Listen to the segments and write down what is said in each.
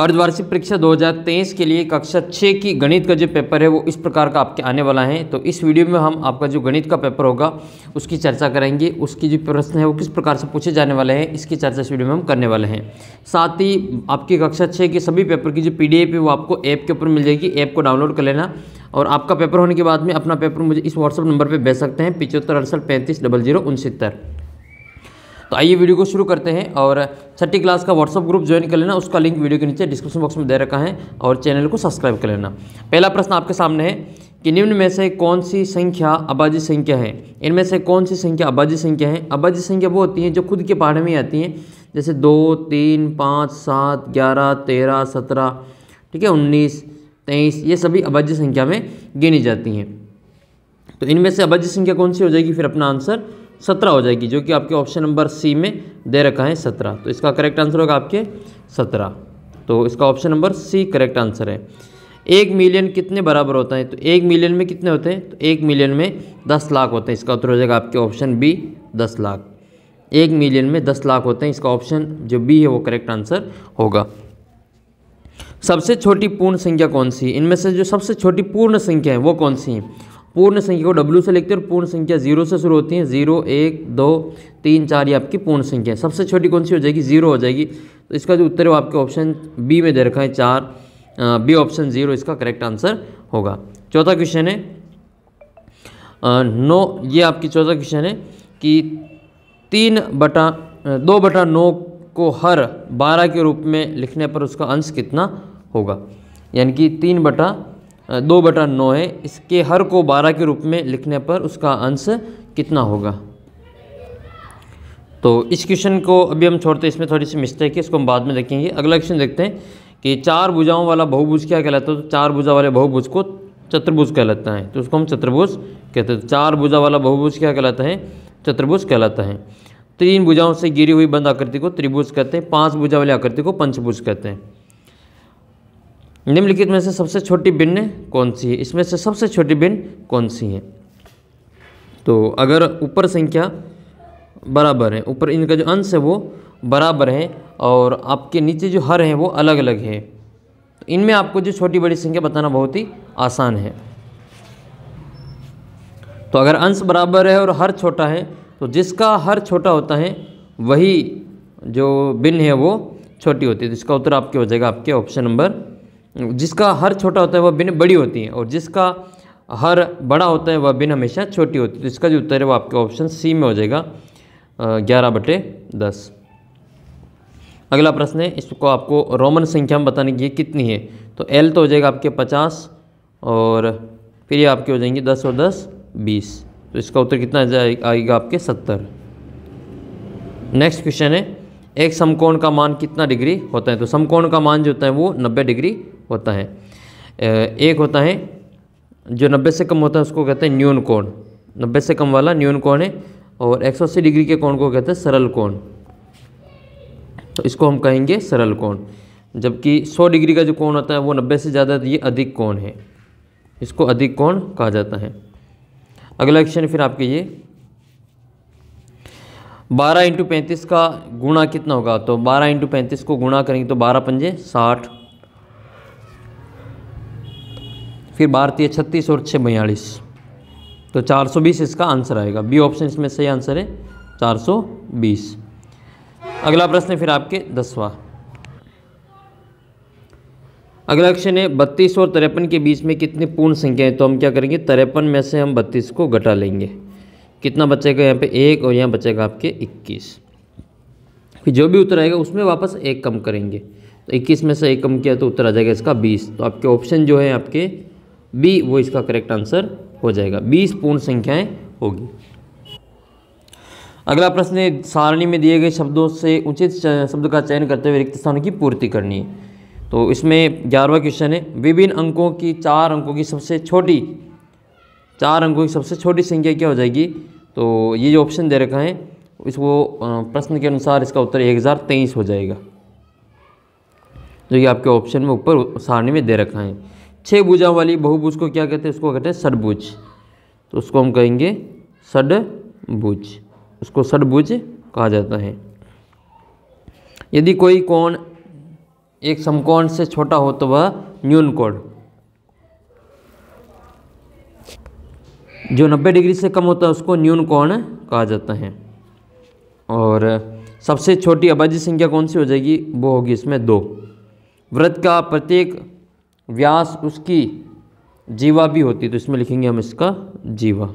अर्धवार्षिक परीक्षा 2023 के लिए कक्षा छः की गणित का जो पेपर है वो इस प्रकार का आपके आने वाला है तो इस वीडियो में हम आपका जो गणित का पेपर होगा उसकी चर्चा करेंगे उसकी जो प्रश्न है वो किस प्रकार से पूछे जाने वाले हैं इसकी चर्चा इस वीडियो में हम करने वाले हैं साथ ही आपकी कक्षा छः के सभी पेपर की जो पी है वो आपको ऐप के ऊपर मिल जाएगी ऐप को डाउनलोड कर लेना और आपका पेपर होने के बाद में अपना पेपर मुझे इस व्हाट्सअप नंबर पर भेज सकते हैं पिचहत्तर अड़सठ पैंतीस डबल जीरो उनसत्तर तो आइए वीडियो को शुरू करते हैं और छठी क्लास का व्हाट्सअप ग्रुप ज्वाइन कर लेना उसका लिंक वीडियो के नीचे डिस्क्रिप्शन बॉक्स में दे रखा है और चैनल को सब्सक्राइब कर लेना पहला प्रश्न आपके सामने है कि निम्न में से कौन सी संख्या अबाजी संख्या है इनमें से कौन सी संख्या आबादी संख्या है अबाजी संख्या वो होती हैं जो खुद के पहाड़ में आती हैं जैसे दो तीन पाँच सात ग्यारह तेरह सत्रह ठीक है उन्नीस तेईस ये सभी अभाज्य संख्या में गिनी जाती हैं तो इनमें से अभाज्य संख्या कौन सी हो जाएगी फिर अपना आंसर सत्रह हो जाएगी जो कि आपके ऑप्शन नंबर सी में दे रखा है सत्रह तो इसका करेक्ट आंसर होगा आपके सत्रह तो इसका option number C correct answer है एक मिलियन कितने बराबर होता है तो एक मिलियन में कितने होते हैं तो एक मिलियन में दस लाख होते हैं इसका उत्तर हो जाएगा आपके ऑप्शन बी दस लाख एक मिलियन में दस लाख होते हैं इसका ऑप्शन जो बी है वो करेक्ट आंसर होगा सबसे छोटी पूर्ण संख्या कौन सी इनमें से जो सबसे छोटी पूर्ण संख्या है वो कौन सी है पूर्ण संख्या को डब्ल्यू से लिखते हैं और पूर्ण संख्या जीरो से शुरू होती है जीरो एक दो तीन चार ये आपकी पूर्ण संख्या है सबसे छोटी कौन सी हो जाएगी जीरो हो जाएगी तो इसका जो उत्तर है वो आपके ऑप्शन बी में दे रखा है चार बी ऑप्शन जीरो इसका करेक्ट आंसर होगा चौथा क्वेश्चन है नौ नो ये आपकी चौथा क्वेश्चन है कि तीन बटा दो बटा नौ को हर बारह के रूप में लिखने पर उसका अंश कितना होगा यानी कि तीन बटा दो बटा नौ है इसके हर को बारह के रूप में लिखने पर उसका अंश कितना होगा तो इस क्वेश्चन को अभी हम छोड़ते हैं इसमें थोड़ी सी मिस्टेक है इसको हम बाद में देखेंगे अगला क्वेश्चन देखते हैं कि चार भुजाओं वाला बहुभुज क्या कहलाता है तो चार भुजा वाले बहुभुज को चतुर्भुज कहलाता है तो उसको हम चतुर्भुज कहते हैं चार भुजा वाला बहुभुज क्या कहलाता है चतुर्भुज कहलाता है तीन भुजाओं से गिरी हुई बंद आकृति को त्रिभुज कहते हैं पांच भुजा वाली आकृति को पंचभुज कहते हैं निम्नलिखित में से सबसे छोटी भिन्न कौन सी है इसमें से सबसे छोटी भिन्न कौन सी है तो अगर ऊपर संख्या बराबर है ऊपर इनका जो अंश है वो बराबर है और आपके नीचे जो हर हैं वो अलग अलग है तो इनमें आपको जो छोटी बड़ी संख्या बताना बहुत ही आसान है तो अगर अंश बराबर है और हर छोटा है तो जिसका हर छोटा होता है वही जो भिन्न है वो छोटी होती है तो इसका उत्तर आपके हो जाएगा आपके ऑप्शन नंबर जिसका हर छोटा होता है वह बिन बड़ी होती है और जिसका हर बड़ा होता है वह बिन हमेशा छोटी होती है तो इसका जो उत्तर है वो आपके ऑप्शन सी में हो जाएगा ग्यारह बटे दस अगला प्रश्न है इसको आपको रोमन संख्या में बताने की कितनी है तो एल तो हो जाएगा आपके पचास और फिर ये आपके हो जाएंगे दस और दस बीस तो इसका उत्तर कितना आएगा आपके सत्तर नेक्स्ट क्वेश्चन है एक समकोण का मान कितना डिग्री होता है तो समकोण का मान जो होता है वो नब्बे डिग्री होता है एक होता है जो नब्बे से कम होता है उसको कहते हैं न्यून कोण नब्बे से कम वाला न्यून कोण है और एक सौ अस्सी डिग्री के कोण को कहते हैं सरल कोण तो इसको हम कहेंगे सरल कोण जबकि सौ डिग्री का जो कोण होता है वो नब्बे से ज़्यादा ये अधिक कोण है इसको अधिक कोण कहा जाता है अगला क्वेश्चन फिर आपके ये बारह इंटू पैंतीस का गुणा कितना होगा तो बारह इंटू पैंतीस को गुणा करेंगे तो बारह पंजे साठ फिर भारतीय छत्तीस और छः बयालीस तो 420 इसका आंसर आएगा बी ऑप्शन इसमें सही आंसर है 420 अगला प्रश्न फिर आपके दसवा अगला क्वेश्चन है बत्तीस और तिरपन के बीच में कितनी पूर्ण संख्या है तो हम क्या करेंगे तिरपन में से हम बत्तीस को घटा लेंगे कितना बचेगा यहाँ पे एक और यहाँ बचेगा आपके इक्कीस फिर जो भी उत्तर आएगा उसमें वापस एक कम करेंगे तो इक्कीस में से एक कम किया तो उत्तर आ जाएगा इसका बीस तो आपके ऑप्शन जो है आपके बी वो इसका करेक्ट आंसर हो जाएगा बीस पूर्ण संख्याएं होगी अगला प्रश्न है सारणी में दिए गए शब्दों से उचित शब्द का चयन करते हुए रिक्त स्थानों की पूर्ति करनी है तो इसमें ग्यारहवा क्वेश्चन है विभिन्न अंकों की चार अंकों की सबसे छोटी चार अंकों की सबसे छोटी संख्या क्या हो जाएगी तो ये जो ऑप्शन दे रखा है इसको प्रश्न के अनुसार इसका उत्तर एक हज़ार तेईस हो जाएगा जो कि आपके ऑप्शन में ऊपर सारणी में दे रखा है छः भुजा वाली बहुभुज को क्या कहते हैं उसको कहते हैं षडभुज तो उसको हम कहेंगे षडभुज उसको षडभुज कहा जाता है यदि कोई कोण एक समकोण से छोटा हो तो वह न्यून कोण जो 90 डिग्री से कम होता है उसको न्यून कोण कहा जाता है और सबसे छोटी अभाज्य संख्या कौन सी हो जाएगी वो होगी इसमें दो व्रत का प्रत्येक व्यास उसकी जीवा भी होती है तो इसमें लिखेंगे हम इसका जीवा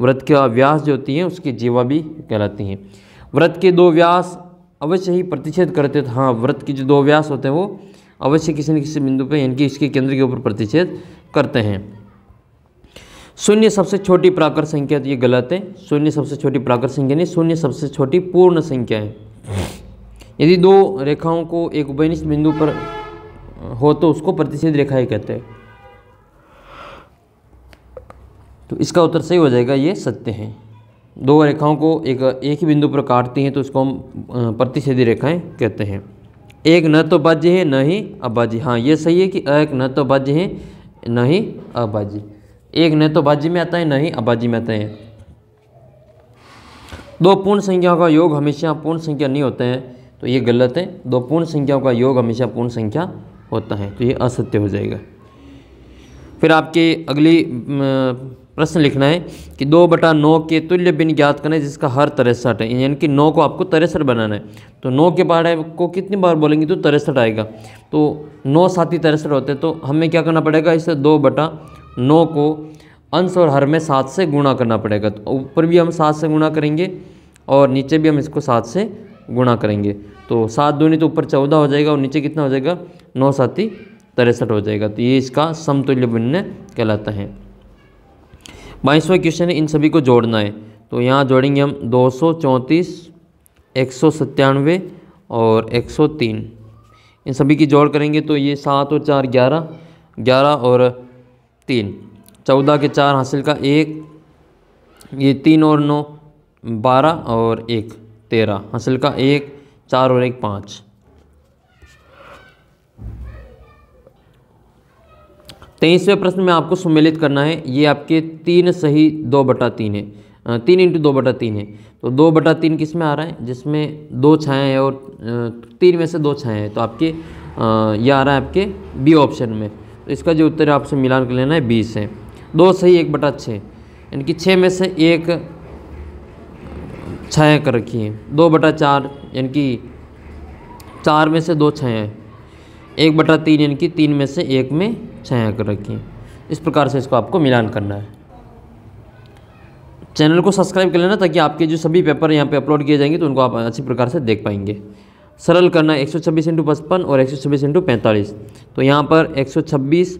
व्रत के व्यास जो होती है उसकी जीवा भी कहलाती हैं व्रत के दो व्यास अवश्य ही प्रतिषेध करते थे हाँ व्रत के जो दो व्यास होते हैं वो अवश्य किसी न किसी बिंदु पर यानी कि इसके केंद्र के ऊपर प्रतिषेध करते हैं शून्य सबसे छोटी प्राकृत संख्या तो ये गलत है शून्य सबसे छोटी प्राकृत संख्या नहीं शून्य सबसे छोटी पूर्ण संख्या है यदि दो रेखाओं को एक उपनिष्ठ बिंदु पर हो तो उसको प्रतिषेध रेखा ही कहते हैं तो इसका उत्तर सही हो जाएगा ये सत्य है दो रेखाओं को एक एक ही बिंदु पर काटती हैं तो इसको हम प्रतिषेधी रेखाएं कहते हैं एक न तो बाज्य है न ही अबाज्य हाँ ये सही है कि एक न तो बाज्य है न ही अबाज्य एक न तो बाज्य में आता है न ही अबाज्य में आता है दो पूर्ण संख्याओं का योग हमेशा पूर्ण संख्या नहीं होते हैं तो ये गलत है दो पूर्ण संख्याओं का योग हमेशा पूर्ण संख्या होता है तो ये असत्य हो जाएगा फिर आपके अगली प्रश्न लिखना है कि दो बटा नौ के तुल्य बिन ज्ञात करना है जिसका हर तिरसठ है यानी कि नौ को आपको तिरसठ बनाना है तो नौ के पहाड़ को कितनी बार बोलेंगे तो तिरसठ आएगा तो नौ ही तिरसठ होते हैं तो हमें क्या करना पड़ेगा इसे दो बटा नौ को अंश और हर में सात से गुणा करना पड़ेगा तो ऊपर भी हम सात से गुणा करेंगे और नीचे भी हम इसको सात से गुणा करेंगे तो सात दूनी तो ऊपर चौदह हो जाएगा और नीचे कितना हो जाएगा नौ साथी तिरसठ हो जाएगा तो ये इसका समतुल्य भिन्न कहलाता है बाईसवा क्वेश्चन है इन सभी को जोड़ना है तो यहाँ जोड़ेंगे हम दो सौ चौंतीस एक सौ सत्तानवे और एक सौ तीन इन सभी की जोड़ करेंगे तो ये सात और चार ग्यारह ग्यारह और तीन चौदह के चार हासिल का एक ये तीन और नौ बारह और एक तेरह हंसल का एक चार और एक पाँच तेईसवें प्रश्न में आपको सम्मिलित करना है ये आपके तीन सही दो बटा तीन है तीन इंटू दो बटा तीन है तो दो बटा तीन किस में आ रहा है जिसमें दो छाएँ हैं और तीन में से दो छाएँ हैं तो आपके ये आ रहा है आपके बी ऑप्शन में तो इसका जो उत्तर आपसे मिलान कर लेना है बीस है दो सही एक बटा छः यानी कि छः में से एक छाया कर रखी हैं दो बटा चार यानी कि चार में से दो छाया एक बटा तीन यानी कि तीन में से एक में छाया कर रखी हैं इस प्रकार से इसको आपको मिलान करना है चैनल को सब्सक्राइब कर लेना ताकि आपके जो सभी पेपर यहाँ पे अपलोड किए जाएंगे तो उनको आप अच्छी प्रकार से देख पाएंगे सरल करना है एक सौ छब्बीस इंटू पचपन और एक सौ छब्बीस इंटू पैंतालीस तो यहाँ पर एक सौ छब्बीस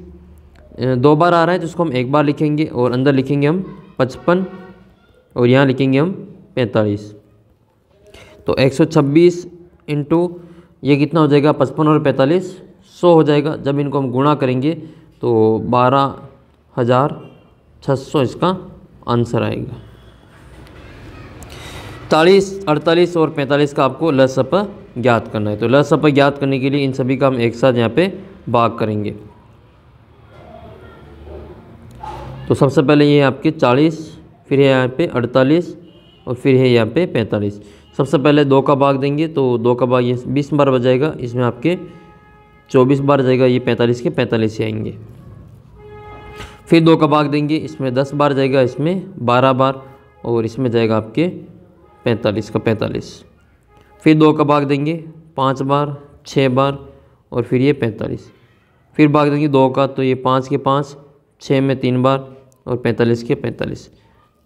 दो बार आ रहा है तो उसको हम एक बार लिखेंगे और अंदर लिखेंगे हम पचपन और यहाँ लिखेंगे हम पैंतालीस तो एक सौ छब्बीस इंटू ये कितना हो जाएगा पचपन और पैंतालीस सौ हो जाएगा जब इनको हम गुणा करेंगे तो बारह हज़ार छः सौ इसका आंसर आएगा चालीस अड़तालीस और पैंतालीस का आपको लसप ज्ञात करना है तो लसप ज्ञात करने के लिए इन सभी का हम एक साथ यहाँ पे भाग करेंगे तो सबसे पहले ये आपके चालीस फिर यहाँ पे अड़तालीस और फिर है यहाँ पे पैंतालीस सबसे पहले दो का भाग देंगे तो दो का भाग ये बीस बार बजाएगा इसमें आपके चौबीस बार जाएगा ये पैंतालीस के पैंतालीस ही आएंगे फिर दो का भाग देंगे इसमें दस बार जाएगा इसमें बारह बार और इसमें जाएगा आपके पैंतालीस का पैंतालीस फिर दो का भाग देंगे पाँच बार छः बार और फिर ये पैंतालीस फिर भाग देंगे दो का तो ये पाँच के पाँच छः में तीन बार और पैंतालीस के पैंतालीस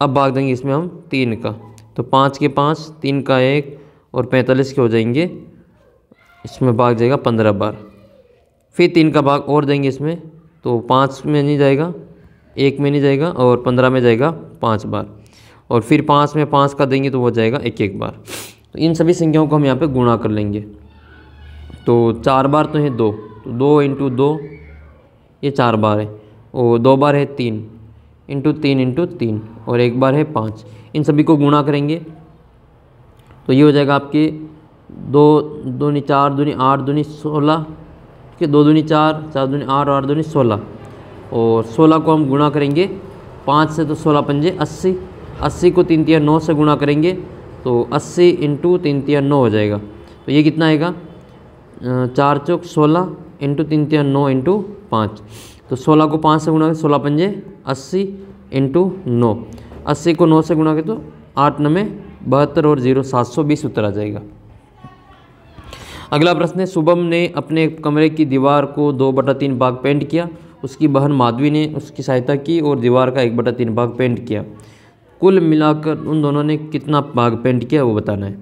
अब भाग देंगे इसमें हम तीन का तो पाँच के पाँच तीन का एक और पैंतालीस के हो जाएंगे इसमें भाग जाएगा पंद्रह बार फिर तीन का भाग और देंगे इसमें तो पाँच में नहीं जाएगा एक में नहीं जाएगा और पंद्रह में जाएगा पाँच बार और फिर पाँच में पाँच का देंगे तो हो जाएगा एक एक बार तो इन सभी संख्याओं को हम यहाँ पर गुणा कर लेंगे तो चार बार तो है दो तो दो इंटू दो ये चार बार है और दो बार है तीन इंटू तीन इंटू तीन और एक बार है पाँच इन सभी को गुणा करेंगे तो ये हो जाएगा आपके दो दूनी चार दूनी आठ दूनी सोलह ठीक है दो दूनी चार चार दूनी आठ आठ दूनी सोलह और सोलह को हम गुणा करेंगे पाँच से तो सोलह पंजे अस्सी अस्सी को तीन तिया नौ से गुणा करेंगे तो अस्सी इंटू तीन तिया नौ हो जाएगा तो ये कितना आएगा चार चौक सोलह इंटू तीन तिया नौ इंटू पाँच तो सोलह को पाँच से गुणा सोलह पंजे अस्सी इंटू नौ अस्सी को नौ से गुणा के तो आठ नमें बहत्तर और जीरो सात सौ बीस उत्तर आ जाएगा अगला प्रश्न है शुभम ने अपने कमरे की दीवार को दो बटा तीन भाग पेंट किया उसकी बहन माधवी ने उसकी सहायता की और दीवार का एक बटा तीन भाग पेंट किया कुल मिलाकर उन दोनों ने कितना भाग पेंट किया वो बताना है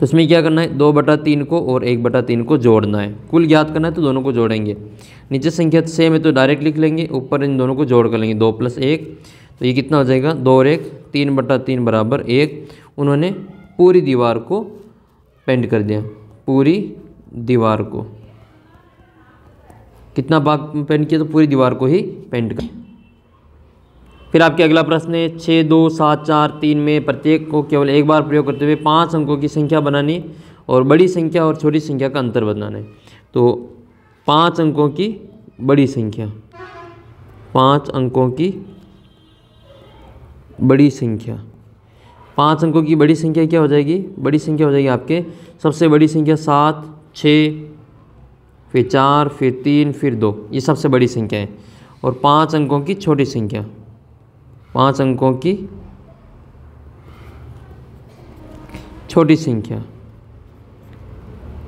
तो इसमें क्या करना है दो बटा तीन को और एक बटा तीन को जोड़ना है कुल ज्ञात करना है तो दोनों को जोड़ेंगे नीचे संख्या सेम है तो डायरेक्ट लिख लेंगे ऊपर इन दोनों को जोड़ कर लेंगे दो प्लस एक तो ये कितना हो जाएगा दो और एक तीन बटा तीन बराबर एक उन्होंने पूरी दीवार को पेंट कर दिया पूरी दीवार को कितना भाग पेंट किया तो पूरी दीवार को ही पेंट कर फिर आपके अगला प्रश्न है छः दो सात चार तीन में प्रत्येक को केवल एक बार प्रयोग करते हुए पाँच अंकों की संख्या बनानी और बड़ी संख्या और छोटी संख्या का अंतर बनाना है तो पाँच अंकों की बड़ी संख्या पाँच अंकों की बड़ी संख्या पाँच अंकों की बड़ी संख्या क्या हो जाएगी बड़ी संख्या हो जाएगी आपके सबसे बड़ी संख्या सात छः फिर चार फिर तीन फिर दो ये सबसे बड़ी संख्या है और पाँच अंकों की छोटी संख्या पाँच अंकों की छोटी संख्या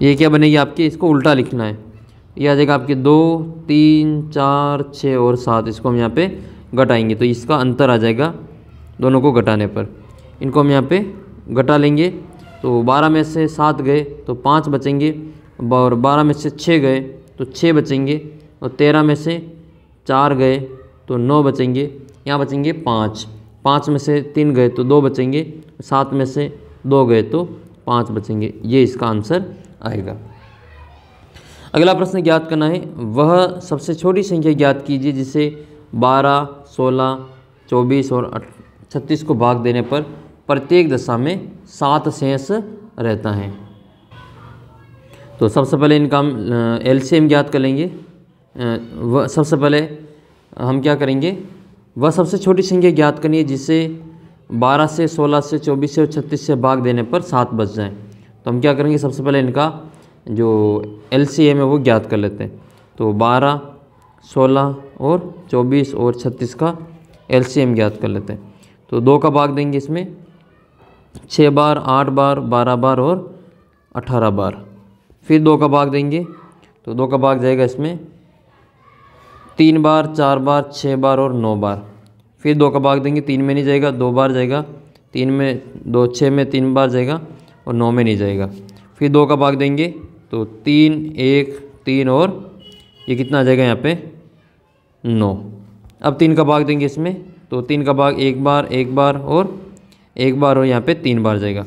ये क्या बनेगी आपकी इसको उल्टा लिखना है ये आ जाएगा आपके दो तीन चार छः और सात इसको हम यहाँ पे घटाएंगे तो इसका अंतर आ जाएगा दोनों को घटाने पर इनको हम यहाँ पे घटा लेंगे तो बारह में से सात गए तो पाँच बचेंगे और बारह में से छः गए तो छः बचेंगे और तेरह में से चार गए तो नौ बचेंगे यहाँ बचेंगे पाँच पाँच में से तीन गए तो दो बचेंगे सात में से दो गए तो पाँच बचेंगे ये इसका आंसर आएगा अगला प्रश्न ज्ञात करना है वह सबसे छोटी संख्या ज्ञात कीजिए जिसे 12, 16, 24 और 36 को भाग देने पर प्रत्येक दशा में सात शेष रहता है तो सबसे पहले इनका हम एल ज्ञात कर लेंगे वह सबसे पहले हम क्या करेंगे वह सबसे छोटी संख्या ज्ञात करनी है जिसे 12 से 16 से 24 से और 36 से भाग देने पर सात बच जाएँ तो हम क्या करेंगे सबसे पहले इनका जो एल सी एम है वो ज्ञात कर लेते हैं तो 12, 16 और 24 और 36 का एल सी एम ज्ञात कर लेते हैं तो दो का भाग देंगे इसमें छः बार आठ बार बारह बार और अठारह बार फिर दो का भाग देंगे तो दो का भाग जाएगा इसमें तीन बार चार बार छः बार और नौ बार फिर दो का भाग देंगे तीन में नहीं जाएगा दो बार जाएगा तीन में दो छः में तीन बार जाएगा और नौ में नहीं जाएगा फिर दो का भाग देंगे तो तीन एक तीन और ये कितना आ जाएगा यहाँ पे नौ अब तीन का भाग देंगे इसमें तो तीन का भाग एक बार एक बार और एक बार और यहाँ पे तीन बार जाएगा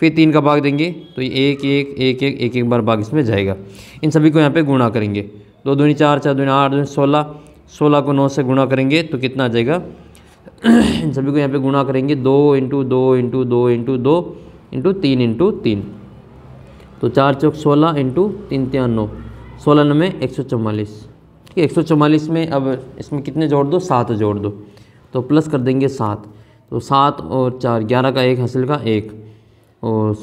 फिर तीन का भाग देंगे तो ये एक एक एक एक एक एक बार भाग इसमें जाएगा इन सभी को यहाँ पे गुणा करेंगे दो दूनी चार चार दूनी आठ दूनी सोलह सोलह को नौ से गुणा करेंगे तो कितना आ जाएगा इन सभी को यहाँ पे गुणा करेंगे दो इंटू दो इंटू दो इंटू दो इंटू तीन इंटू तीन तो चार चौक सोलह इंटू तीन तिहान नौ सोलह नौ में एक सौ चौवालीस ठीक है एक सौ चौवालीस में अब इसमें कितने जोड़ दो सात जोड़ दो तो प्लस कर देंगे सात तो सात और चार ग्यारह का एक हासिल का एक और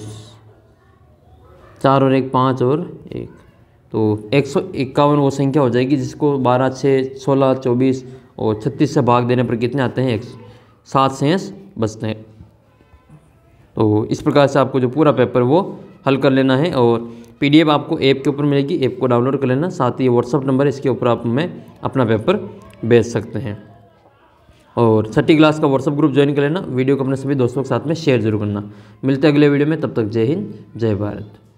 चार और एक पाँच और एक तो एक सौ इक्यावन वो संख्या हो जाएगी जिसको बारह छः सोलह चौबीस और छत्तीस से भाग देने पर कितने आते हैं एक सात सेंस बचते हैं तो इस प्रकार से आपको जो पूरा पेपर वो हल कर लेना है और पीडीएफ आपको ऐप के ऊपर मिलेगी ऐप को डाउनलोड कर लेना साथ ही व्हाट्सअप नंबर इसके ऊपर आप हमें अपना पेपर भेज सकते हैं और छठी क्लास का व्हाट्सअप ग्रुप ज्वाइन कर लेना वीडियो को अपने सभी दोस्तों के साथ में शेयर जरूर करना मिलते हैं अगले वीडियो में तब तक जय हिंद जय भारत